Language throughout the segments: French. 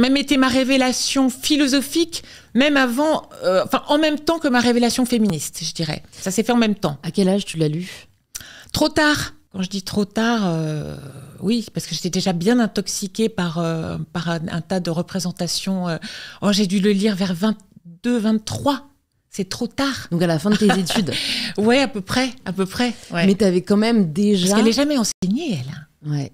même été ma révélation philosophique, même avant, euh, enfin en même temps que ma révélation féministe, je dirais. Ça s'est fait en même temps. À quel âge tu l'as lu Trop tard. Quand je dis trop tard, euh, oui, parce que j'étais déjà bien intoxiquée par, euh, par un, tas de représentations. Oh, j'ai dû le lire vers 22, 23. C'est trop tard. Donc à la fin de tes études. Ouais, à peu près, à peu près. Ouais. Mais tu avais quand même déjà. Parce qu'elle n'est jamais enseignée, elle. Ouais.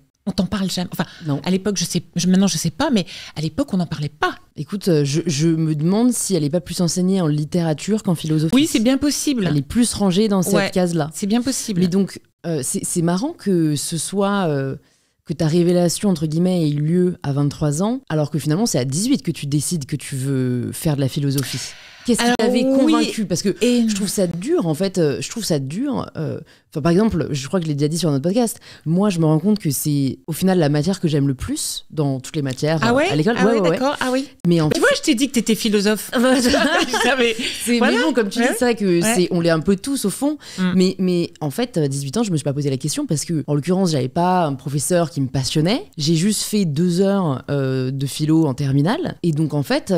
Enfin, à l'époque, je sais, maintenant je sais pas, mais à l'époque, on n'en parlait pas. Écoute, euh, je, me demande si elle n'est pas plus enseignée en littérature qu'en philosophie. Oui, c'est bien possible. Elle est plus rangée dans cette case-là. C'est bien possible. Mais donc, euh, c'est marrant que ce soit. Euh, que ta révélation, entre guillemets, ait lieu à 23 ans, alors que finalement, c'est à 18 que tu décides que tu veux faire de la philosophie. Qu'est-ce qui t'avait convaincu Parce que je trouve ça dur, en fait. Euh, je trouve ça dur. Euh, enfin, par exemple, je crois que je l'ai déjà dit sur notre podcast. Moi, je me rends compte que c'est au final la matière que j'aime le plus dans toutes les matières ah à l'école. Ah ouais, d'accord. Ah oui. Mais en... tu vois, je t'ai dit que t'étais philosophe. c'est bon, comme tu dis, c'est vrai que c'est on l'est un peu tous au fond. Mm. Mais mais en fait, à 18 ans, je me suis pas posé la question parce que en l'occurrence, j'avais pas un professeur qui me passionnait. J'ai juste fait deux heures euh, de philo en terminale et donc en fait,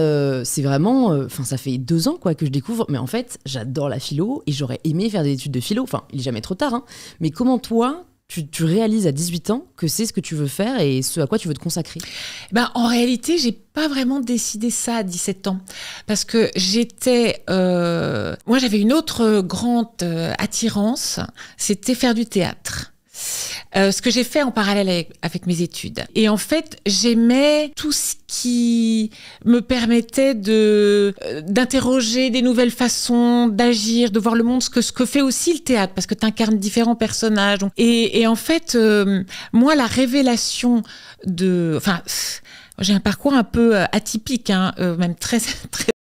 c'est vraiment, enfin, ça fait deux quoi que je découvre. Mais en fait, j'adore la philo et j'aurais aimé faire des études de philo. Enfin, il est jamais trop tard. Hein. Mais comment toi, tu, réalises à 18 ans que c'est ce que tu veux faire et ce à quoi tu veux te consacrer ben, En réalité, j'ai pas vraiment décidé ça à 17 ans. Parce que j'étais. Euh, moi, j'avais une autre grande euh, attirance, c'était faire du théâtre. Euh, ce que j'ai fait en parallèle avec, mes études. Et en fait, j'aimais tout ce qui me permettait de euh, d'interroger des nouvelles façons d'agir, de voir le monde, ce que ce que fait aussi le théâtre, parce que tu incarnes différents personnages. Et, en fait, euh, moi, la révélation de, enfin, j'ai un parcours un peu atypique, hein, même très très